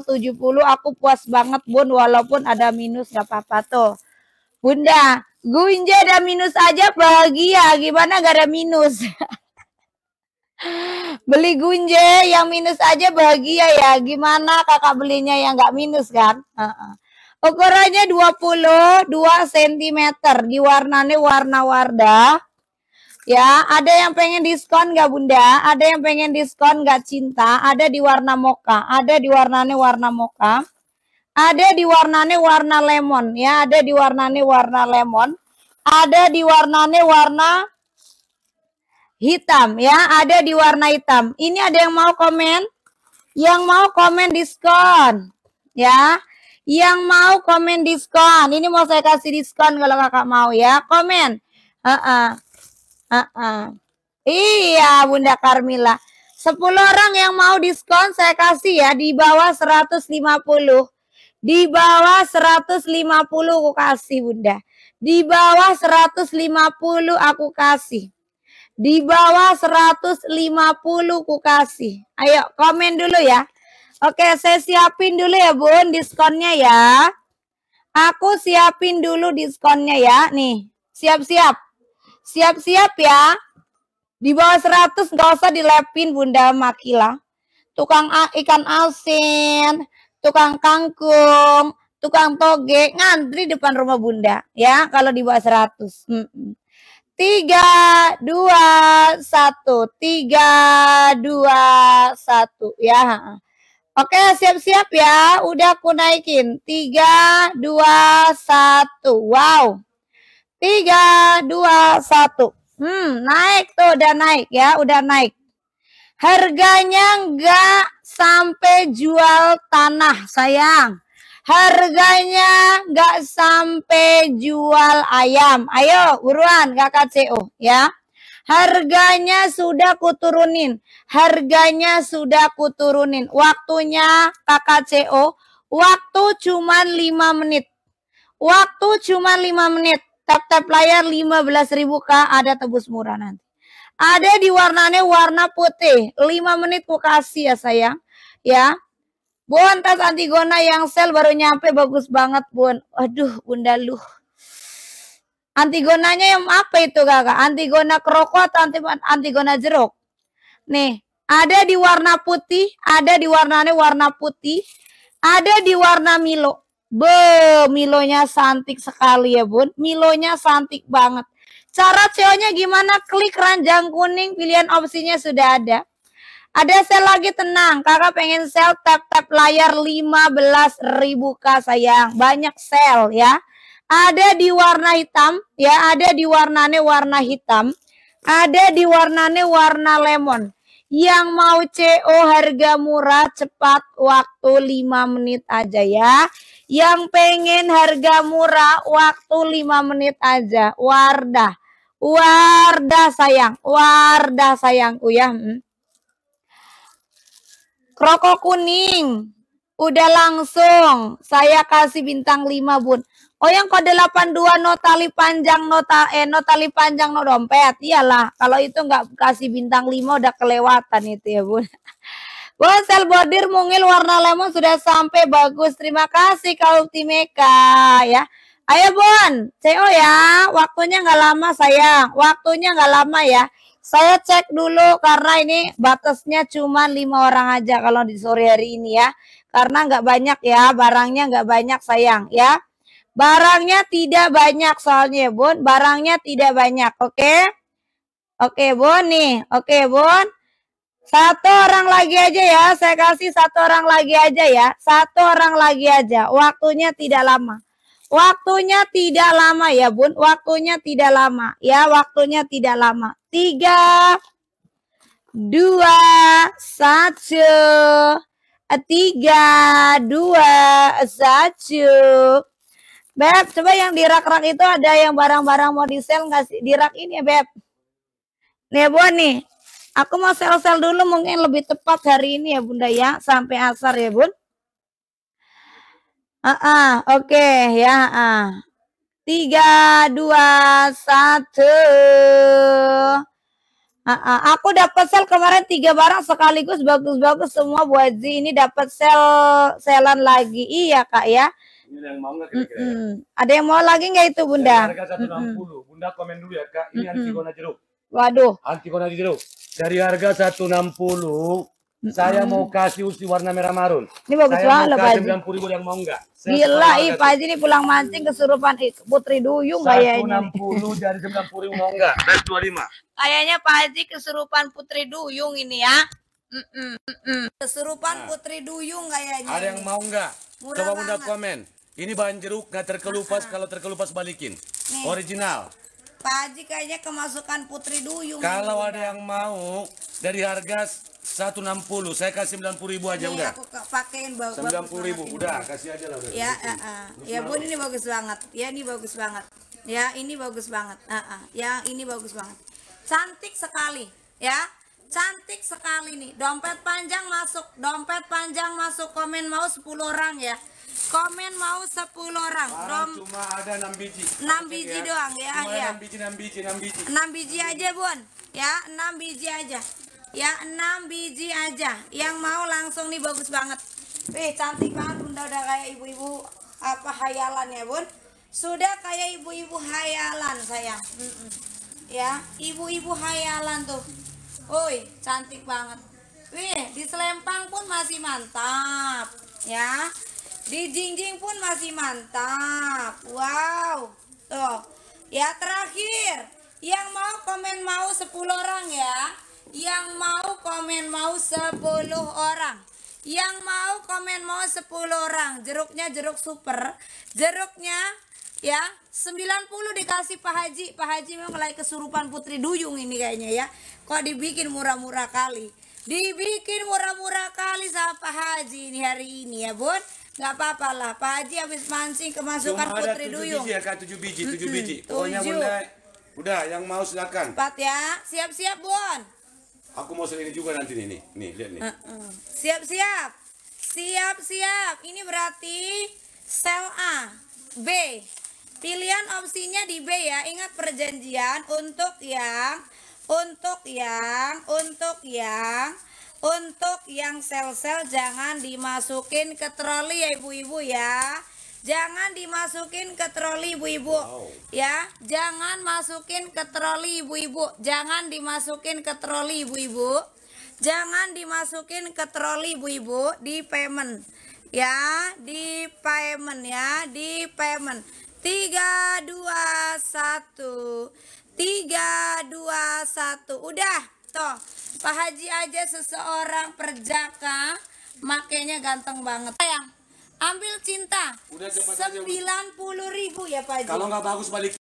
atau 70 aku puas banget bun walaupun ada minus gak apa-apa tuh. Bunda, Gunja ada minus aja bahagia, gimana gak ada minus? Beli gunje yang minus aja bahagia ya, gimana kakak belinya yang gak minus kan? Uh -uh. Ukurannya 22 cm, warnanya warna-warna. Ya, ada yang pengen diskon nggak bunda? Ada yang pengen diskon nggak cinta? Ada di warna moka, ada di warnanya warna moka, ada di warnanya warna lemon, ya ada di warnanya warna lemon, ada di warnanya warna hitam, ya ada di warna hitam. Ini ada yang mau komen? Yang mau komen diskon, ya? Yang mau komen diskon, ini mau saya kasih diskon kalau kakak mau ya, komen. Uh -uh. Uh Iya, Bunda Carmila. 10 orang yang mau diskon saya kasih ya di bawah 150. Di bawah 150 aku kasih, Bunda. Di bawah 150 aku kasih. Di bawah 150 aku kasih. Ayo komen dulu ya. Oke, saya siapin dulu ya, Bun, diskonnya ya. Aku siapin dulu diskonnya ya. Nih, siap-siap. Siap-siap ya. Di bawah 100 nggak usah dilepin Bunda Makila. Tukang ikan asin, tukang kangkung, tukang toge ngantri depan rumah Bunda ya kalau di bawah 100. Tiga dua satu, tiga dua satu ya. Oke, siap-siap ya. Udah aku naikin. tiga dua satu. Wow. Tiga, dua, satu. Hmm, naik tuh, udah naik ya, udah naik. Harganya nggak sampai jual tanah, sayang. Harganya nggak sampai jual ayam. Ayo, buruan kakak CO ya. Harganya sudah kuturunin. Harganya sudah kuturunin. Waktunya kakak CO. Waktu cuma 5 menit. Waktu cuma 5 menit. Tap-tap layar 15000 kak ada tebus murah nanti. Ada di warnanya warna putih. 5 menit ku kasih ya sayang. Ya. Bun, tas Antigona yang sel baru nyampe bagus banget, Bun. Aduh, Bunda lu. Antigonanya yang apa itu, Kakak? Antigona krokot, atau Antigona jeruk. Nih, ada di warna putih, ada di warnanya warna putih, ada di warna Milo. Be, Milonya santik sekali ya bun. Milonya santik banget. Cara co nya gimana? Klik ranjang kuning, pilihan opsinya sudah ada. Ada sel lagi tenang, kakak pengen sel tap-tap layar 15 ribu k sayang. Banyak sel ya. Ada di warna hitam, ya ada di warnanya warna hitam. Ada di warnanya warna lemon. Yang mau CO harga murah cepat waktu 5 menit aja ya. Yang pengen harga murah waktu 5 menit aja. Wardah. Wardah sayang, Wardah sayang ya. Hmm. Rokok kuning udah langsung saya kasih bintang 5, Bun. Oh, yang kode 82 notali panjang nota eh notali panjang no dompet. Iyalah, kalau itu nggak kasih bintang 5 udah kelewatan itu ya, Bun. Ponsel bodir mungil warna lemon sudah sampai bagus. Terima kasih Kak Ultimeka ya. Ayo Bon, CO ya. Waktunya nggak lama sayang. Waktunya nggak lama ya. Saya cek dulu karena ini batasnya cuma lima orang aja kalau di sore hari ini ya. Karena nggak banyak ya, barangnya nggak banyak sayang ya. Barangnya tidak banyak soalnya Bon, barangnya tidak banyak, oke? Okay? Oke okay, Bon nih, oke okay, Bon. Satu orang lagi aja ya, saya kasih satu orang lagi aja ya. Satu orang lagi aja, waktunya tidak lama. Waktunya tidak lama ya bun, waktunya tidak lama ya, waktunya tidak lama. Tiga, dua, satu, eh, tiga, dua, satu. Beb, coba yang di rak-rak itu ada yang barang-barang mau di sell nggak sih? Di rak ini ya Beb. Nih bun nih, Aku mau sel-sel dulu mungkin lebih tepat hari ini ya Bunda ya. Sampai asar ya Bun. Ah, uh -uh, oke okay, ya. Uh. Tiga, dua, satu. Uh -uh. Aku dapat sel kemarin tiga barang sekaligus bagus-bagus semua Bu Haji. Ini dapat sel selan lagi. Iya Kak ya. Ini ada yang mau nggak kira-kira? Mm -mm. Ada yang mau lagi nggak itu Bunda? Harga 160. Mm -mm. Bunda komen dulu ya Kak. Ini mm -mm. anti jeruk. Waduh. Anti jeruk dari harga 160 mm -hmm. saya mau kasih usi warna merah marun. Ini bagus saya banget Pak Haji. ribu yang mau enggak? Gila, ih Pak Haji ini pulang mancing kesurupan Putri Duyung kayaknya. 160 dari 90 ribu mau enggak? Dari 25. Kayaknya Pak Haji kesurupan Putri Duyung ini ya. Mm -mm, mm kesurupan nah. Putri Duyung kayaknya. Ada yang ini. mau enggak? Murah Coba bunda komen. Ini bahan jeruk gak terkelupas, uh kalau terkelupas balikin. Nih. Original. Pak Haji kayaknya kemasukan Putri Duyung. Kalau ada yang mau dari harga 160, saya kasih 90 ribu aja ini iya, udah. aku pakein bau 90 ribu, udah iya, kasih aja lah udah. Ya, uh, uh. ya Bu ini bagus banget. Ya ini bagus banget. Ya ini bagus banget. Uh, uh. Ya ini bagus banget. Cantik sekali, ya. Cantik sekali nih. Dompet panjang masuk, dompet panjang masuk komen mau 10 orang ya komen mau 10 orang Rom cuma ada 6 biji 6 biji ya. doang ya cuma ya 6 biji 6 biji 6 biji 6 biji aja Bun ya 6 biji aja ya 6 biji aja yang mau langsung nih bagus banget Wih cantik banget bunda udah kayak ibu-ibu apa hayalan ya Bun sudah kayak ibu-ibu hayalan saya mm -mm. ya ibu-ibu hayalan tuh Woi cantik banget Wih di selempang pun masih mantap ya di jingjing pun masih mantap. Wow. Tuh. Ya terakhir. Yang mau komen mau 10 orang ya. Yang mau komen mau 10 orang. Yang mau komen mau 10 orang. Jeruknya jeruk super. Jeruknya ya 90 dikasih Pak Haji Pak Haji memang lagi kesurupan Putri Duyung ini kayaknya ya kok dibikin murah-murah kali dibikin murah-murah kali sama Pak Haji ini hari ini ya bun nggak apa-apa lah Pak Haji habis mancing kemasukan Cuma Putri ada 7 Duyung biji ya Kak tujuh biji tujuh -hmm. biji pokoknya bunda udah yang mau silakan cepat ya siap-siap Bon aku mau sendiri juga nanti nih nih nih lihat nih siap-siap uh -uh. siap-siap ini berarti sel A B pilihan opsinya di B ya ingat perjanjian untuk yang untuk yang untuk yang untuk yang sel-sel jangan dimasukin ke troli ya ibu-ibu ya. Jangan dimasukin ke troli ibu-ibu. Wow. Ya, jangan masukin ke troli ibu-ibu. Jangan dimasukin ke troli ibu-ibu. Jangan dimasukin ke troli ibu-ibu di payment. Ya, di payment ya, di payment. 3 2 1. 3 2 1. Udah. Tuh, Pak Haji aja seseorang perjaka makainya ganteng banget. Sayang, ambil cinta. Udah puluh ribu ya Pak Haji. Kalau nggak bagus balik